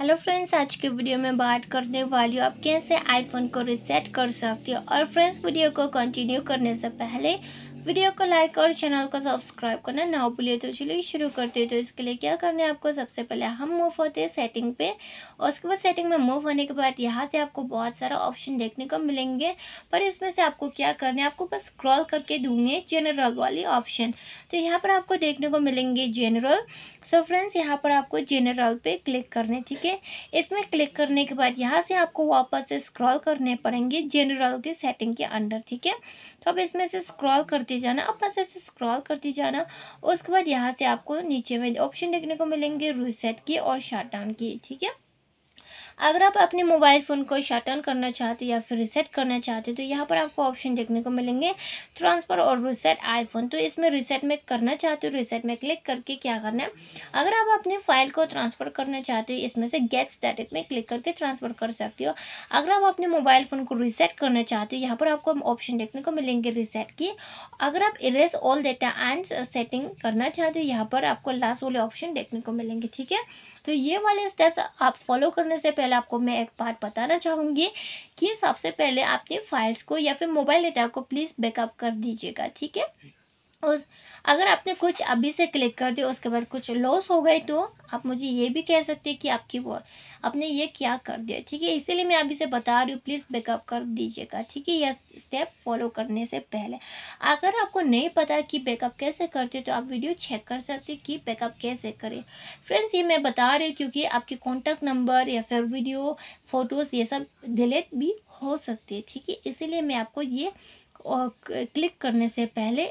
hello friends आज के video में बात करने वाली हूँ आप कैसे आईफोन को रिसेट कर सकते हो और फ्रेंड्स वीडियो को कंटिन्यू करने से पहले वीडियो को लाइक और चैनल को सब्सक्राइब करना ना भूलिए तो चलिए शुरू करते हैं तो इसके लिए क्या करना है आपको सबसे पहले हम मूव होते हैं सेटिंग पे और उसके बाद सेटिंग में मूव होने के बाद यहाँ से आपको बहुत सारा ऑप्शन देखने को मिलेंगे पर इसमें से आपको क्या करना है आपको बस स्क्रॉल करके दूंगे जनरल वाली ऑप्शन तो यहाँ पर आपको देखने को मिलेंगे जेनरल सो फ्रेंड्स यहाँ पर आपको जेनरल पे क्लिक करने ठीक है है इसमें क्लिक करने के बाद यहाँ से आपको वापस से स्क्रॉल करने पड़ेंगे जनरल के सेटिंग के अंडर ठीक है तो अब इसमें से स्क्रॉल करते जाना अब बस ऐसे स्क्रॉल करते जाना उसके बाद यहाँ से आपको नीचे में ऑप्शन देखने को मिलेंगे रूसेट की और शट डाउन की ठीक है अगर आप अपने मोबाइल फ़ोन को शट ऑन करना चाहते हो या फिर रिसेट करना चाहते हो तो यहाँ पर आपको ऑप्शन देखने को मिलेंगे ट्रांसफ़र और रिसेट आईफोन तो इसमें रिसेट में करना चाहते हो रिसेट में क्लिक करके क्या करना है अगर आप अपनी फ़ाइल को ट्रांसफ़र करना चाहते हो इसमें से गेट स्टैटिक में क्लिक करके ट्रांसफ़र कर सकते हो अगर आप अपने मोबाइल फ़ोन को रिसेट करना चाहते हो यहाँ पर आपको ऑप्शन देखने को मिलेंगे रिसेट की अगर आप erase all data and setting करना चाहते हो यहाँ पर आपको लास्ट वाले ऑप्शन देखने को मिलेंगे ठीक है तो ये वाले स्टेप्स आप फॉलो करने से पहले आपको मैं एक बात बताना चाहूँगी कि सबसे पहले आपने फाइल्स को या फिर मोबाइल डेटा को प्लीज़ बैकअप कर दीजिएगा ठीक है उस अगर आपने कुछ अभी से क्लिक कर दिया उसके बाद कुछ लॉस हो गए तो आप मुझे ये भी कह सकते हैं कि आपकी वो आपने ये क्या कर दिया ठीक है इसीलिए मैं अभी से बता रही हूँ प्लीज़ बैकअप कर दीजिएगा ठीक है यह स्टेप फॉलो करने से पहले अगर आपको नहीं पता कि बैकअप कैसे करते तो आप वीडियो चेक कर सकते कि बैकअप कैसे करें फ्रेंड्स ये मैं बता रही हूँ क्योंकि आपके कॉन्टैक्ट नंबर या फिर वीडियो फ़ोटोज़ ये सब डिलीट भी हो सकते हैं ठीक है इसीलिए मैं आपको ये और क्लिक करने से पहले